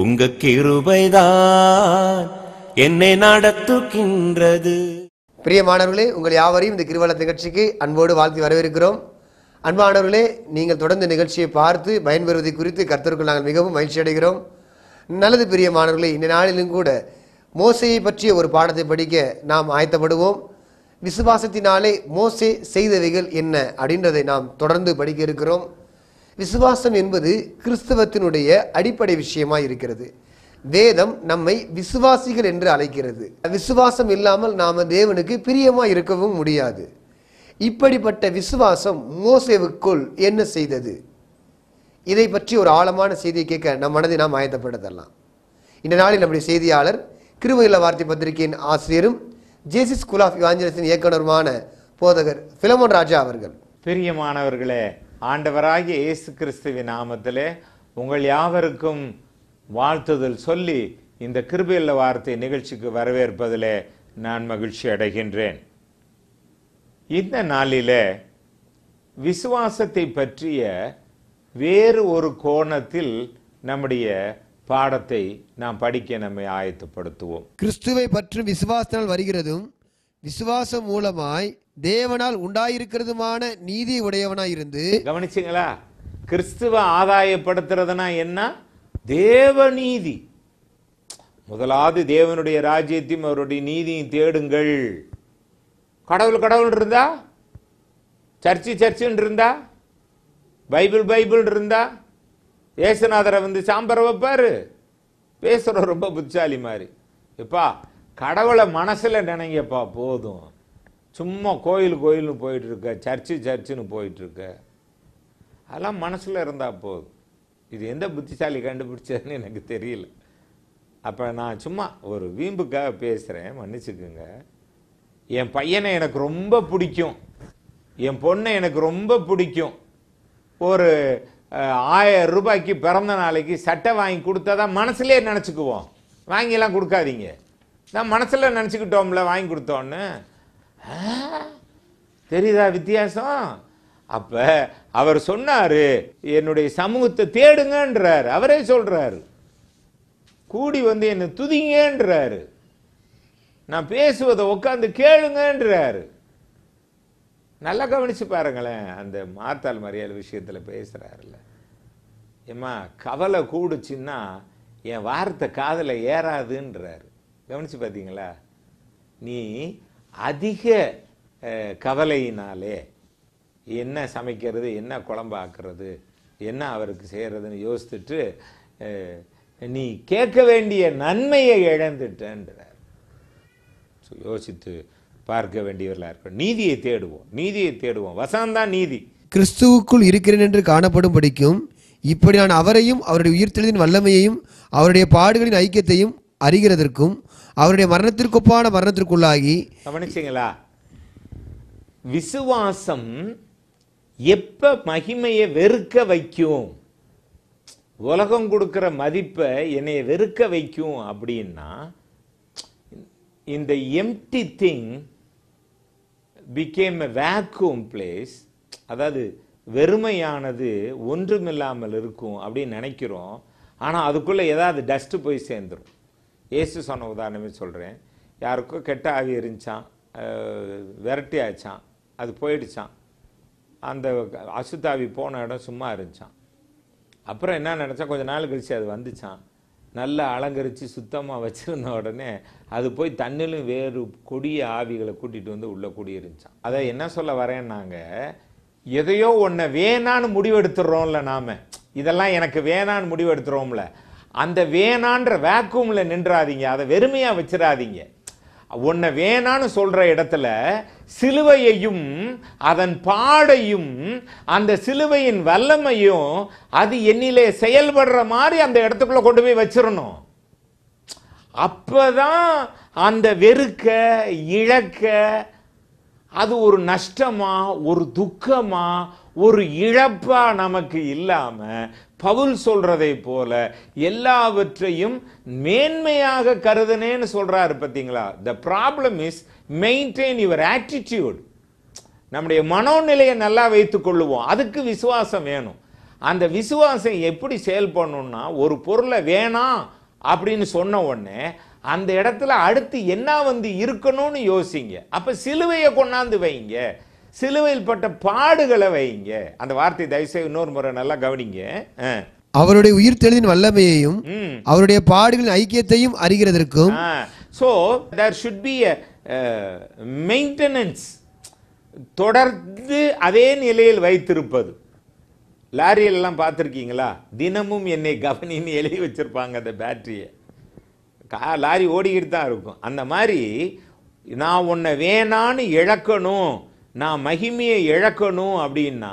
உங்கள் கிருபைதான் என்னை நடத்துகின்றது பிரியமானவர்களே உங்கள் யாவரையும் இந்த கிருவல நிகழ்ச்சிக்கு அன்போடு வாழ்த்து வரவேற்கிறோம் அன்பானவர்களே நீங்கள் தொடர்ந்து நிகழ்ச்சியை பார்த்து பயன்பெறுவதை குறித்து கருத்தருக்கு நாங்கள் மிகவும் மகிழ்ச்சி அடைகிறோம் நல்லது பிரியமானவர்களே இந்த நாளிலும் கூட மோசையை பற்றிய ஒரு பாடத்தை படிக்க நாம் ஆயத்தப்படுவோம் விசுவாசத்தினாலே மோசே செய்தவைகள் என்ன அப்படின்றதை நாம் தொடர்ந்து படிக்க இருக்கிறோம் விசுவாசம் என்பது கிறிஸ்தவத்தினுடைய அடிப்படை விஷயமாக இருக்கிறது வேதம் நம்மை விசுவாசிகள் என்று அழைக்கிறது விசுவாசம் இல்லாமல் நாம் தேவனுக்கு பிரியமாக இருக்கவும் முடியாது இப்படிப்பட்ட விசுவாசம் மோசேவுக்குள் என்ன செய்தது இதை பற்றி ஒரு ஆழமான செய்தியை கேட்க நம் மனதை நாம் ஆயத்தப்படுத்தலாம் இந்த நாளில் நம்முடைய செய்தியாளர் கிருமயில வார்த்தை பத்திரிகையின் ஆசிரியரும் ஜேசிஸ் ஸ்கூல் ஆஃப் இவாஞ்சலிஸின் இயக்குனருமான போதகர் பிலமோன் ராஜா அவர்கள் பிரியமானவர்களே ஆண்டவராகிய இயேசு கிறிஸ்துவின் நாமத்திலே உங்கள் யாவருக்கும் வாழ்த்துதல் சொல்லி இந்த கிருபையுள்ள வார்த்தை நிகழ்ச்சிக்கு வரவேற்பதிலே நான் மகிழ்ச்சி அடைகின்றேன் இந்த நாளில விசுவாசத்தை பற்றிய வேறு ஒரு கோணத்தில் நம்முடைய பாடத்தை நாம் படிக்க நம்மை ஆயத்தப்படுத்துவோம் கிறிஸ்துவை பற்றி விசுவாசத்தினால் வருகிறதும் விசுவாசம் மூலமாய் தேவனால் உண்டாயிருக்கிறதுமான நீதி உடையவனாய் இருந்து கவனிச்சிங்களா கிறிஸ்துவ ஆதாயப்படுத்துறதுனா என்ன தேவ நீதி முதலாவது தேவனுடைய ராஜ்யத்தையும் அவருடைய நீதியும் தேடுங்கள் கடவுள் கடவுள் இருந்தா சர்ச்சு சர்ச்சுன்னு இருந்தா பைபிள் பைபிள் இருந்தா ஏசுநாதரை வந்து சாம்பர் வைப்பாரு பேசுகிற ரொம்ப புத்திசாலி மாதிரி இப்பா கடவுளை மனசில் நினைங்கப்பா போதும் சும்மா கோயில் கோயில்னு போயிட்டுருக்க சர்ச்சு சர்ச்சுன்னு போயிட்டுருக்க அதெல்லாம் மனசில் இருந்தால் போதும் இது எந்த புத்திசாலி கண்டுபிடிச்சதுன்னு எனக்கு தெரியல அப்போ நான் சும்மா ஒரு வீம்புக்காக பேசுகிறேன் மன்னிச்சுக்குங்க என் பையனை எனக்கு ரொம்ப பிடிக்கும் என் பொண்ணை எனக்கு ரொம்ப பிடிக்கும் ஒரு ஆயிரம் ரூபாய்க்கு பிறந்த நாளைக்கு சட்டை வாங்கி கொடுத்தா தான் மனசுலே நினச்சிக்குவோம் வாங்கிலாம் கொடுக்காதீங்க நான் மனசில் நினச்சிக்கிட்டோம்ல வாங்கி கொடுத்தோன்னு தெரியுதா வித்தியாசம் அப்போ அவர் சொன்னார் என்னுடைய சமூகத்தை தேடுங்கன்றார் அவரே சொல்றாரு கூடி வந்து என்னை துதிங்கன்றாரு நான் பேசுவதை உட்காந்து கேளுங்கன்றாரு நல்லா கவனிச்சு பாருங்களேன் அந்த மாத்தால் மரியாதை விஷயத்தில் பேசுகிறாருல்ல ஏம்மா கவலை கூடுச்சுன்னா என் வார்த்தை காதல ஏறாதுன்றாரு கவனிச்சு பார்த்தீங்களா நீ அதிக கவலையினாலே என்ன சமைக்கிறது என்ன குழம்பு ஆக்குறது என்ன அவருக்கு செய்கிறதுன்னு யோசித்துட்டு நீ கேட்க வேண்டிய நன்மையை இழந்துட்டேன்றார் ஸோ யோசித்து பார்க்க வேண்டியவர்களாக இருக்கும் நீதியை தேடுவோம் நீதியை தேடுவோம் வசந்தான் நீதி கிறிஸ்துவுக்குள் இருக்கிறேன் என்று காணப்படும்படிக்கும் இப்படி நான் அவரையும் அவருடைய உயிர்த்தெழுதின் வல்லமையையும் அவருடைய பாடுகளின் ஐக்கியத்தையும் அறிகிறதற்கும் அவருடைய ஒப்பான மரணத்திற்குள்ளாகி கவனிச்சிங்களா விசுவாசம் எப்ப மகிமையை வெறுக்க வைக்கும் உலகம் கொடுக்குற மதிப்பை என்னைய வெறுக்க வைக்கும் அப்படின்னா இந்த empty thing became a vacuum place அதாவது வெறுமையானது ஒன்றுமில்லாமல் இருக்கும் அப்படின்னு நினைக்கிறோம் ஆனால் அதுக்குள்ளே ஏதாவது டஸ்ட்டு போய் சேர்ந்துடும் ஏசு சொன்ன உதாரணமே சொல்கிறேன் யாருக்கோ கெட்ட ஆவி எரிஞ்சான் விரட்டி ஆச்சான் அது போயிடுச்சான் அந்த அசுத்தாவி போன இடம் சும்மா இருந்துச்சான் அப்புறம் என்ன நினச்சா கொஞ்சம் நாள் கழிச்சு அது வந்துச்சான் நல்லா அலங்கரித்து சுத்தமாக வச்சுருந்த உடனே அது போய் தண்ணிலும் வேறு கொடிய ஆவிகளை கூட்டிகிட்டு வந்து உள்ளே கூடியிருந்துச்சான் அதை என்ன சொல்ல வரேன்னாங்க எதையோ ஒன்றை வேணான்னு முடிவெடுத்துடுறோம்ல நாம் இதெல்லாம் எனக்கு வேணான்னு முடிவெடுத்துறோம்ல அந்த வேணான்ற வேக்கூமில் நின்றாதீங்க அதை வெறுமையாக வச்சிடாதீங்க உன்னை வேணான்னு சொல்கிற இடத்துல சிலுவையையும் அதன் பாடையும் அந்த சிலுவையின் வல்லமையும் அது என்னிலே செயல்படுற மாதிரி அந்த இடத்துக்குள்ளே கொண்டு போய் வச்சிடணும் அப்போதான் அந்த வெறுக்க இழக்க அது ஒரு நஷ்டமா ஒரு துக்கமா ஒரு இழப்பா நமக்கு இல்லாம பவுல் சொல்றதை போல எல்லாவற்றையும் மேன்மையாக கருதுனேன்னு சொல்றாரு பார்த்தீங்களா the problem is maintain your attitude நம்முடைய மனோநிலையை நல்லா வைத்துக் கொள்ளுவோம் அதுக்கு விசுவாசம் வேணும் அந்த விசுவாசம் எப்படி செயல்படணும்னா ஒரு பொருளை வேணாம் அப்படின்னு சொன்ன உடனே அந்த இடத்துல அடுத்து என்ன வந்து இருக்கணும்னு யோசிங்க அப்போ சிலுவையை கொண்டாந்து வைங்க சிலுவையில் பட்ட பாடுகளை வைங்க அந்த வார்த்தை தயவுசெய்து இன்னொரு முறை நல்லா கவனிங்க அவருடைய உயிர் தெளிவின் வல்லமையையும் அவருடைய பாடுகளின் ஐக்கியத்தையும் அறிகிறதற்கும் so there should be a maintenance தொடர்ந்து அதே நிலையில் வைத்திருப்பது லாரியெல்லாம் பார்த்துருக்கீங்களா தினமும் என்னை கவனின்னு எழுதி வச்சிருப்பாங்க அந்த பேட்டரியை கா லாரி ஓடிக்கிட்டு தான் இருக்கும் அந்த மாதிரி நான் உன்னை வேணான்னு இழக்கணும் நான் மகிமையை இழக்கணும் அப்படின்னா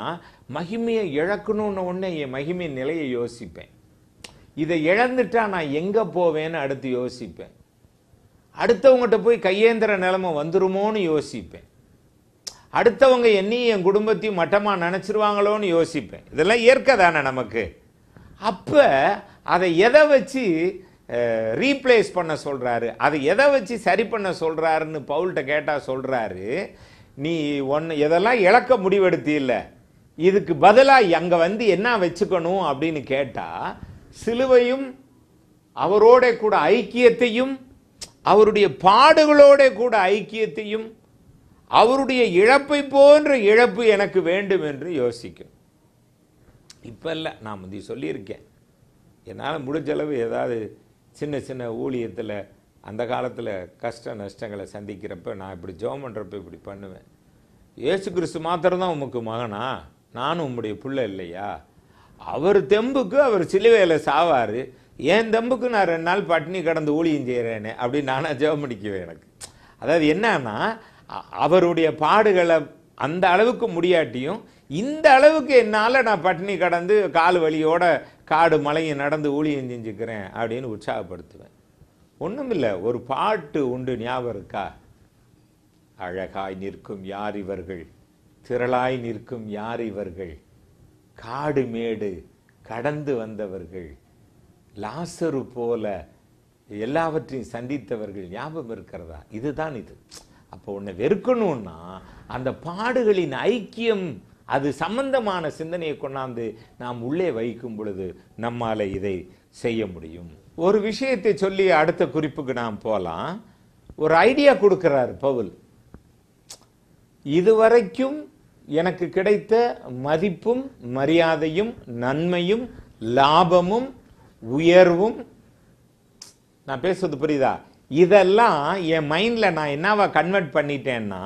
மகிமையை இழக்கணும்னு உடனே என் மகிமை நிலையை யோசிப்பேன் இதை இழந்துட்டா நான் எங்கே போவேன்னு அடுத்து யோசிப்பேன் அடுத்தவங்ககிட்ட போய் கையேந்திர நிலைமை வந்துருமோன்னு யோசிப்பேன் அடுத்தவங்க என்னையும் என் குடும்பத்தையும் மட்டமாக நினச்சிருவாங்களோன்னு யோசிப்பேன் இதெல்லாம் இயற்கை தானே நமக்கு அப்போ அதை எதை வச்சு ரீப்ளேஸ் பண்ண சொல்கிறாரு அதை எதை வச்சு சரி பண்ண சொல்கிறாருன்னு பவுல்கிட்ட கேட்டால் சொல்கிறாரு நீ ஒன்று எதெல்லாம் இழக்க இல்லை இதுக்கு பதிலாக அங்கே வந்து என்ன வச்சுக்கணும் அப்படின்னு கேட்டால் சிலுவையும் அவரோட கூட ஐக்கியத்தையும் அவருடைய பாடுகளோட கூட ஐக்கியத்தையும் அவருடைய இழப்பை போன்ற இழப்பு எனக்கு வேண்டும் என்று யோசிக்கும் இப்போ இல்லை நான் முந்தி சொல்லியிருக்கேன் என்னால் முடிஞ்சளவு ஏதாவது சின்ன சின்ன ஊழியத்தில் அந்த காலத்தில் கஷ்ட நஷ்டங்களை சந்திக்கிறப்ப நான் இப்படி ஜோம் பண்ணுறப்ப இப்படி பண்ணுவேன் ஏசு கிறிஸ்து மாத்திரம்தான் உமக்கு மகனா நானும் உம்முடைய பிள்ளை இல்லையா அவர் தெம்புக்கு அவர் சிலுவையில் சாவார் என் தெம்புக்கு நான் ரெண்டு நாள் பட்டினி கடந்து ஊழியம் செய்கிறேனே அப்படின்னு நானாக ஜெபம் அடிக்குவேன் எனக்கு அதாவது என்னன்னா அவருடைய பாடுகளை அந்த அளவுக்கு முடியாட்டியும் இந்த அளவுக்கு என்னால் நான் பட்டினி கடந்து கால் வழியோட காடு மலையை நடந்து ஊழியம் செஞ்சுக்கிறேன் அப்படின்னு உற்சாகப்படுத்துவேன் ஒன்றுமில்லை ஒரு பாட்டு உண்டு ஞாபகம் இருக்கா அழகாய் நிற்கும் யார் இவர்கள் திரளாய் நிற்கும் யார் இவர்கள் காடு மேடு கடந்து வந்தவர்கள் லாசரு போல எல்லாவற்றையும் சந்தித்தவர்கள் ஞாபகம் இருக்கிறதா இதுதான் இது அப்போ உன்னை வெறுக்கணும்னா அந்த பாடுகளின் ஐக்கியம் அது சம்பந்தமான சிந்தனையை கொண்டாந்து நாம் உள்ளே வைக்கும் பொழுது நம்மால் இதை செய்ய முடியும் ஒரு விஷயத்தை சொல்லி அடுத்த குறிப்புக்கு நாம் போகலாம் ஒரு ஐடியா கொடுக்கிறார் பவுல் இதுவரைக்கும் எனக்கு கிடைத்த மதிப்பும் மரியாதையும் நன்மையும் லாபமும் உயர்வும் நான் பேசுவது புரியுதா இதெல்லாம் என் மைண்டில் நான் என்னவா கன்வெர்ட் பண்ணிட்டேன்னா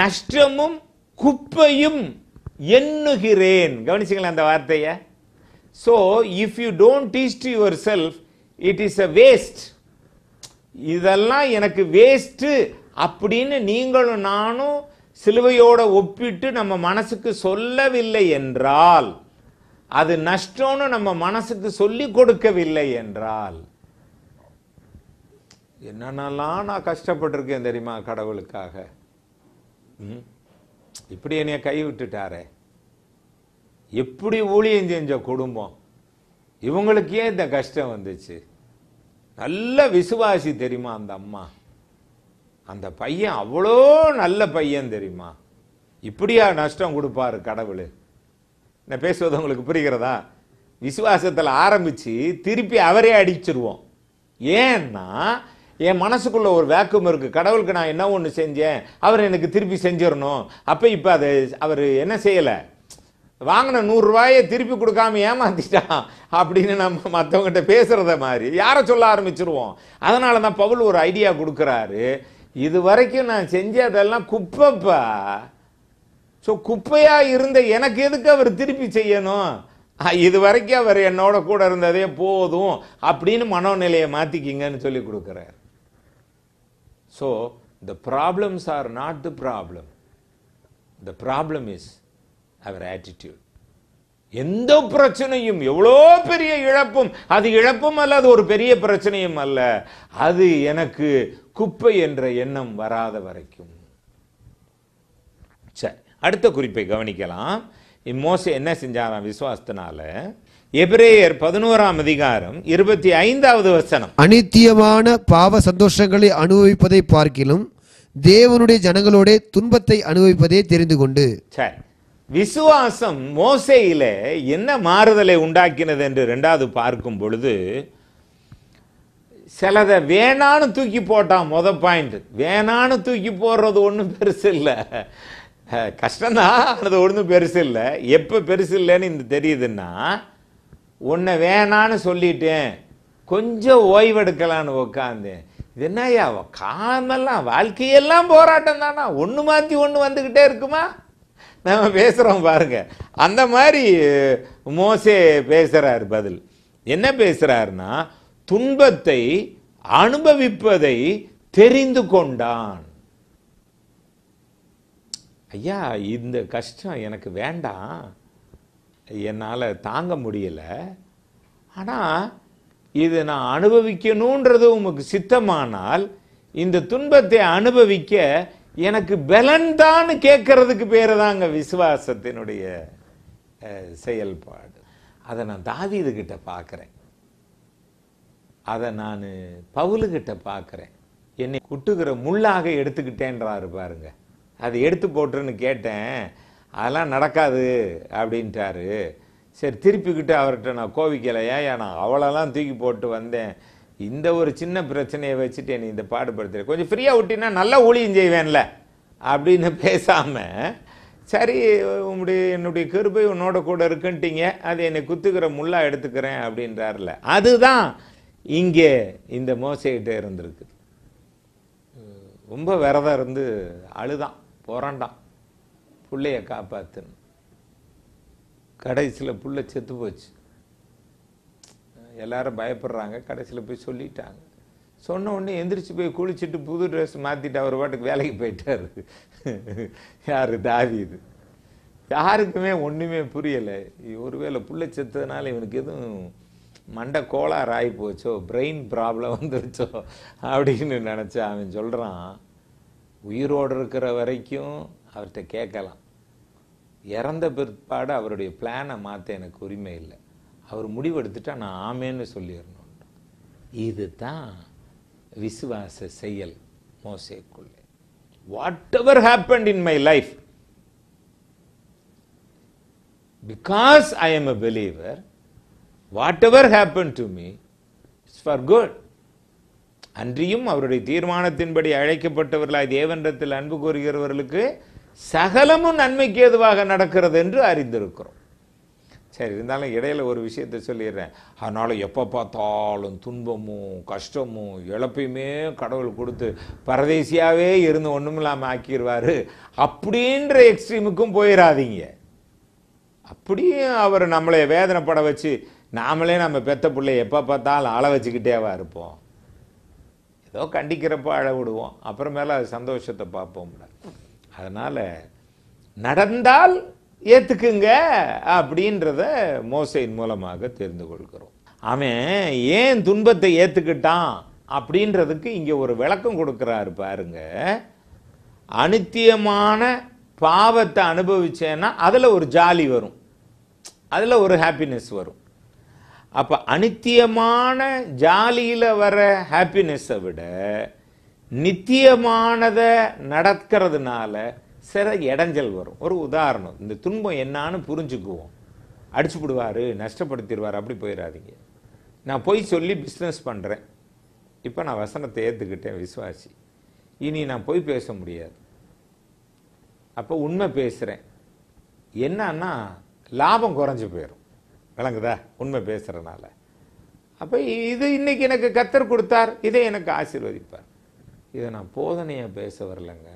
நஷ்டமும் குப்பையும் எண்ணுகிறேன் கவனிச்சிங்களேன் அந்த வார்த்தையை So, if you don't teach to yourself, it is a waste. இதெல்லாம் எனக்கு வேஸ்ட்டு அப்படின்னு நீங்களும் நானும் சிலுவையோட ஒப்பிட்டு நம்ம மனசுக்கு சொல்லவில்லை என்றால் அது நஷ்டம்னு நம்ம மனசுக்கு சொல்லி கொடுக்கவில்லை என்றால் என்னென்னலாம் நான் கஷ்டப்பட்டிருக்கேன் தெரியுமா கடவுளுக்காக இப்படி என்னைய கை விட்டுட்டாரே எப்படி ஊழியம் செஞ்ச குடும்பம் இவங்களுக்கே இந்த கஷ்டம் வந்துச்சு நல்ல விசுவாசி தெரியுமா அந்த அம்மா அந்த பையன் அவ்வளோ நல்ல பையன் தெரியுமா இப்படியா நஷ்டம் கொடுப்பாரு கடவுள் நான் பேசுவது உங்களுக்கு புரிகிறதா விசுவாசத்தில் ஆரம்பித்து திருப்பி அவரே அடிச்சிருவோம் ஏன்னா என் மனசுக்குள்ள ஒரு வேக்கம் இருக்குது கடவுளுக்கு நான் என்ன ஒன்று செஞ்சேன் அவர் எனக்கு திருப்பி செஞ்சிடணும் அப்போ இப்போ அதை அவர் என்ன செய்யலை வாங்கின நூறுரூவாயை திருப்பி கொடுக்காம ஏமாத்திட்டான் அப்படின்னு நம்ம மற்றவங்ககிட்ட பேசுகிறத மாதிரி யாரை சொல்ல ஆரம்பிச்சிருவோம் அதனால தான் பவுல் ஒரு ஐடியா கொடுக்குறாரு இது வரைக்கும் நான் செஞ்சதெல்லாம் குப்பைப்பா ஸோ குப்பையாக இருந்த எனக்கு எதுக்கு அவர் திருப்பி செய்யணும் இது வரைக்கும் அவர் என்னோட கூட இருந்ததே போதும் அப்படின்னு மனோநிலையை மாற்றிக்கிங்கன்னு சொல்லி கொடுக்குறார் so the problems are not the problem the problem is our attitude எந்த பிரச்சனையும் எவ்வளோ பெரிய இழப்பும் அது இழப்பும் அல்ல அது ஒரு பெரிய பிரச்சனையும் அல்ல அது எனக்கு குப்பை என்ற எண்ணம் வராத வரைக்கும் சரி அடுத்த குறிப்பை கவனிக்கலாம் இம்மோச என்ன செஞ்சாராம் விசுவாசத்தினால எபிரேயர் பதினோராம் அதிகாரம் இருபத்தி ஐந்தாவது வசனம் அனித்தியமான பாவ சந்தோஷங்களை அனுபவிப்பதை பார்க்கிலும் தேவனுடைய ஜனங்களோட துன்பத்தை அனுபவிப்பதே தெரிந்து கொண்டு சரி விசுவாசம் மோசையில் என்ன மாறுதலை உண்டாக்கினது என்று ரெண்டாவது பார்க்கும் பொழுது சிலதை வேணான்னு தூக்கி போட்டான் முத பாயிண்ட் வேணான்னு தூக்கி போடுறது ஒன்றும் பெருசு இல்லை கஷ்டந்தான் அது ஒன்றும் பெருசு இல்லை எப்போ பெருசு இல்லைன்னு இந்த தெரியுதுன்னா உன்னை வேணான்னு சொல்லிட்டேன் கொஞ்சம் ஓய்வெடுக்கலான்னு உக்காந்தேன் இது என்னையா காலமெல்லாம் வாழ்க்கையெல்லாம் போராட்டம் தானா ஒன்று மாற்றி ஒன்று வந்துக்கிட்டே இருக்குமா நம்ம பேசுகிறோம் பாருங்க அந்த மாதிரி மோசே பேசுகிறார் பதில் என்ன பேசுகிறார்னா துன்பத்தை அனுபவிப்பதை தெரிந்து கொண்டான் ஐயா இந்த கஷ்டம் எனக்கு வேண்டாம் என்னால் தாங்க முடியலை ஆனால் இது நான் அனுபவிக்கணுன்றது உமக்கு சித்தமானால் இந்த துன்பத்தை அனுபவிக்க எனக்கு பலன் தான் கேட்கறதுக்கு பேர் தாங்க விசுவாசத்தினுடைய செயல்பாடு அதை நான் தாவீதுகிட்ட பார்க்குறேன் அதை நான் பவுலுகிட்ட பார்க்குறேன் என்னை குட்டுகிற முள்ளாக எடுத்துக்கிட்டேன்றாரு பாருங்க அது எடுத்து போட்டுருன்னு கேட்டேன் அதெல்லாம் நடக்காது அப்படின்ட்டாரு சரி திருப்பிக்கிட்டு அவர்கிட்ட நான் கோவிக்கலையா நான் அவளெல்லாம் தூக்கி போட்டு வந்தேன் இந்த ஒரு சின்ன பிரச்சனையை வச்சுட்டு என்னை இந்த பாடுபடுத்துற கொஞ்சம் ஃப்ரீயாக விட்டினா நல்லா ஊழியம் செய்வேன்ல அப்படின்னு பேசாமல் சரி உங்களுடைய என்னுடைய கிருபை உன்னோட கூட இருக்குன்ட்டீங்க அது என்னை குத்துக்கிற முள்ளாக எடுத்துக்கிறேன் அப்படின்றார்ல அதுதான் இங்கே இந்த மோசைகிட்டே இருந்திருக்கு ரொம்ப விரதம் இருந்து அழுதான் புரண்டான் பிள்ளைய காப்பாற்றுன்னு கடைசியில் புள்ள செத்து போச்சு எல்லாரும் பயப்படுறாங்க கடைசியில் போய் சொல்லிட்டாங்க சொன்ன உடனே எந்திரிச்சு போய் குளிச்சுட்டு புது ட்ரெஸ் மாற்றிட்டு அவர் பாட்டுக்கு வேலைக்கு போயிட்டார் யார் இது யாருக்குமே ஒன்றுமே புரியலை ஒருவேளை பிள்ளை செத்ததுனால இவனுக்கு எதுவும் மண்டை கோளாறு ஆகி போச்சோ பிரெயின் ப்ராப்ளம் வந்துருச்சோ அப்படின்னு நினச்சா அவன் சொல்கிறான் உயிரோடு இருக்கிற வரைக்கும் அவர்கிட்ட கேட்கலாம் இறந்த பிற்பாடு அவருடைய பிளானை மாற்ற எனக்கு உரிமை இல்லை அவர் முடிவெடுத்துட்டா நான் ஆமேன்னு சொல்லிடணும் இது தான் விசுவாச செயல் மோசேக்குள்ளே whatever happen in my life because I am a believer whatever happen to me it's for good அன்றியும் அவருடைய தீர்மானத்தின்படி அழைக்கப்பட்டவர்களாய் தேவன்றத்தில் அன்பு கூறுகிறவர்களுக்கு சகலமும் நன்மைக்கு ஏதுவாக நடக்கிறது என்று அறிந்திருக்கிறோம் சரி இருந்தாலும் இடையில் ஒரு விஷயத்த சொல்லிடுறேன் அதனால் எப்போ பார்த்தாலும் துன்பமும் கஷ்டமும் இழப்பையுமே கடவுள் கொடுத்து பரதேசியாகவே இருந்து ஒன்றும் இல்லாமல் ஆக்கிடுவார் அப்படின்ற எக்ஸ்ட்ரீமுக்கும் போயிடாதீங்க அப்படியும் அவர் நம்மளை வேதனைப்பட வச்சு நாமளே நம்ம பெத்த பிள்ளைய எப்போ பார்த்தாலும் அழ வச்சுக்கிட்டேவா இருப்போம் ஏதோ கண்டிக்கிறப்போ அழ விடுவோம் அப்புறமேல சந்தோஷத்தை பார்ப்போம்ல அதனால் நடந்தால் ஏற்றுக்குங்க அப்படின்றத மோசையின் மூலமாக தெரிந்து கொள்கிறோம் அவன் ஏன் துன்பத்தை ஏற்றுக்கிட்டான் அப்படின்றதுக்கு இங்கே ஒரு விளக்கம் கொடுக்குறாரு பாருங்க அனித்தியமான பாவத்தை அனுபவிச்சேன்னா அதில் ஒரு ஜாலி வரும் அதில் ஒரு ஹாப்பினஸ் வரும் அப்போ அனித்தியமான ஜாலியில் வர ஹாப்பினஸ்ஸை விட நித்தியமானதை நடக்கிறதுனால சில இடைஞ்சல் வரும் ஒரு உதாரணம் இந்த துன்பம் என்னான்னு புரிஞ்சுக்குவோம் அடிச்சு விடுவார் நஷ்டப்படுத்திடுவார் அப்படி போயிடாதீங்க நான் போய் சொல்லி பிஸ்னஸ் பண்ணுறேன் இப்போ நான் வசனத்தை ஏற்றுக்கிட்டேன் விஸ்வாசி இனி நான் போய் பேச முடியாது அப்போ உண்மை பேசுகிறேன் என்னன்னா லாபம் குறைஞ்சி போயிடும் விளங்குதா உண்மை பேசுகிறனால அப்போ இது இன்னைக்கு எனக்கு கத்தர் கொடுத்தார் இதை எனக்கு ஆசீர்வதிப்பார் இதை நான் போதனையாக பேச வரலங்க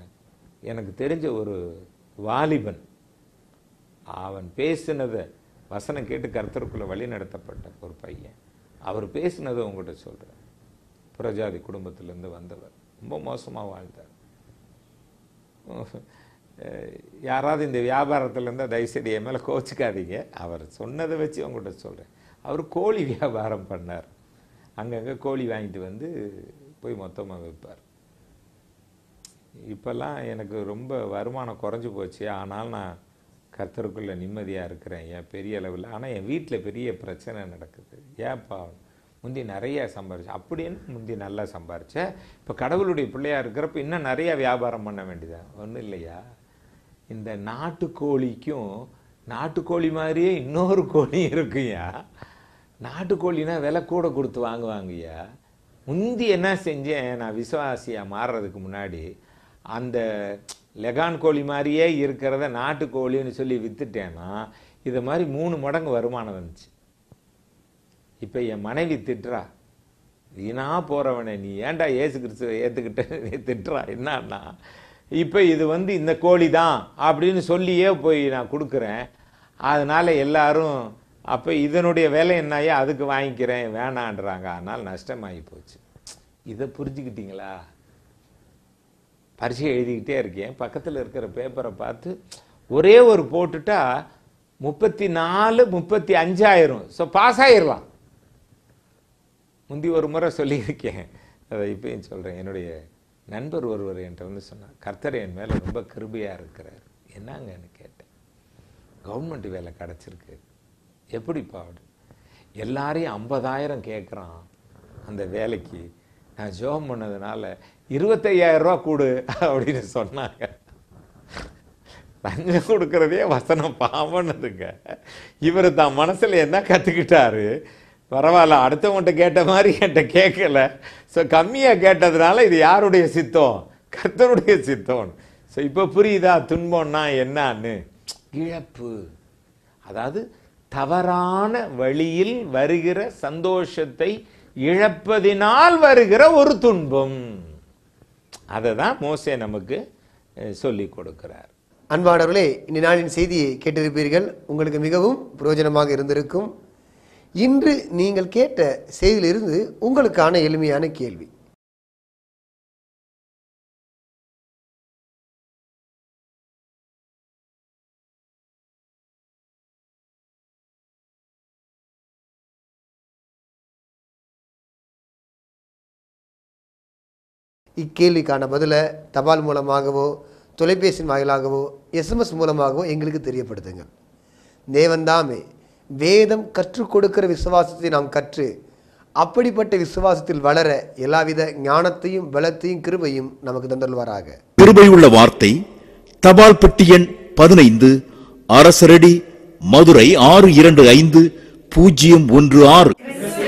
எனக்கு தெரிஞ்ச ஒரு வாலிபன் அவன் பேசினதை வசனம் கேட்டு கருத்தருக்குள்ளே வழி நடத்தப்பட்ட ஒரு பையன் அவர் பேசினதை உங்கள்கிட்ட சொல்கிறேன் புரஜாதி குடும்பத்திலேருந்து வந்தவர் ரொம்ப மோசமாக வாழ்ந்தார் யாராவது இந்த வியாபாரத்திலேருந்து தயவுசெய்து என் மேலே கோச்சிக்காதீங்க அவர் சொன்னதை வச்சு உங்கள்கிட்ட சொல்கிறேன் அவர் கோழி வியாபாரம் பண்ணார் அங்கங்கே கோழி வாங்கிட்டு வந்து போய் மொத்தமாக விற்பார் இப்போல்லாம் எனக்கு ரொம்ப வருமானம் குறைஞ்சி போச்சு ஆனால் நான் கர்த்தருக்குள்ளே நிம்மதியாக இருக்கிறேன் என் பெரிய அளவில் ஆனால் என் வீட்டில் பெரிய பிரச்சனை நடக்குது ஏன்ப்பா முந்தி நிறையா சம்பாரிச்சேன் அப்படின்னு முந்தி நல்லா சம்பாரித்தேன் இப்போ கடவுளுடைய பிள்ளையாக இருக்கிறப்ப இன்னும் நிறையா வியாபாரம் பண்ண வேண்டியதான் ஒன்றும் இல்லையா இந்த நாட்டுக்கோழிக்கும் நாட்டுக்கோழி மாதிரியே இன்னொரு கோழி இருக்குயா நாட்டுக்கோழினா விலை கூட கொடுத்து வாங்குவாங்கய்யா முந்தி என்ன செஞ்சேன் நான் விசுவாசியாக மாறுறதுக்கு முன்னாடி அந்த லெகான் கோழி மாதிரியே இருக்கிறத நாட்டுக்கோழின்னு சொல்லி விற்றுட்டேன்னா இதை மாதிரி மூணு மடங்கு வருமானம் வந்துச்சு இப்போ என் மனைவி திட்டுறா வீணா போகிறவனே நீ ஏன்டா ஏசு கிறிஸ்துவை ஏற்றுக்கிட்ட திட்டுறா என்னன்னா இப்போ இது வந்து இந்த கோழி தான் அப்படின்னு சொல்லியே போய் நான் கொடுக்குறேன் அதனால் எல்லாரும் அப்போ இதனுடைய விலை என்னையா அதுக்கு வாங்கிக்கிறேன் வேணான்றாங்க ஆனால் நஷ்டமாகி போச்சு இதை புரிஞ்சுக்கிட்டீங்களா பரிசு எழுதிக்கிட்டே இருக்கேன் பக்கத்தில் இருக்கிற பேப்பரை பார்த்து ஒரே ஒரு போட்டுட்டா முப்பத்தி நாலு முப்பத்தி அஞ்சாயிரம் ஸோ பாஸ் ஆயிடலாம் முந்தி ஒரு முறை சொல்லியிருக்கேன் அதை இப்பயும் சொல்கிறேன் என்னுடைய நண்பர் ஒருவர் என்கிட்ட வந்து சொன்னார் கர்த்தர் என் மேலே ரொம்ப கிருபையாக இருக்கிறார் என்னங்கன்னு கேட்டேன் கவர்மெண்ட் வேலை கிடச்சிருக்கு எப்படிப்பா அப்படி எல்லாரையும் ஐம்பதாயிரம் கேட்குறான் அந்த வேலைக்கு நான் ஜோம் பண்ணதுனால இருபத்தையாயிரரூவா கூடு அப்படின்னு சொன்னாங்க லஞ்சம் கொடுக்குறதே வசனம் பாவன்னதுங்க இவர் தான் மனசில் என்ன கற்றுக்கிட்டாரு பரவாயில்ல அடுத்தவங்கள்ட்ட கேட்ட மாதிரி என்கிட்ட கேட்கல ஸோ கம்மியாக கேட்டதுனால இது யாருடைய சித்தம் கர்த்தருடைய சித்தம்னு ஸோ இப்போ புரியுதா துன்பம்னா என்னான்னு இழப்பு அதாவது தவறான வழியில் வருகிற சந்தோஷத்தை இழப்பதினால் வருகிற ஒரு துன்பம் அதை தான் மோசே நமக்கு சொல்லி கொடுக்கிறார் அன்பானவர்களே இந்த நாளின் செய்தியை கேட்டிருப்பீர்கள் உங்களுக்கு மிகவும் பிரயோஜனமாக இருந்திருக்கும் இன்று நீங்கள் கேட்ட செய்தியிலிருந்து உங்களுக்கான எளிமையான கேள்வி இக்கேள்விக்கான பதிலை தபால் மூலமாகவோ தொலைபேசி வாயிலாகவோ எஸ்எம்எஸ் மூலமாகவோ எங்களுக்கு தெரியப்படுத்துங்கள் தேவன்தாமே வேதம் கற்றுக் கொடுக்கிற விசுவாசத்தை நாம் கற்று அப்படிப்பட்ட விசுவாசத்தில் வளர எல்லாவித ஞானத்தையும் வளத்தையும் கிருபையும் நமக்கு தந்தல்வாராக கிருபையுள்ள உள்ள வார்த்தை தபால் பெட்டி எண் பதினைந்து அரசரடி மதுரை ஆறு இரண்டு ஐந்து பூஜ்ஜியம் ஒன்று ஆறு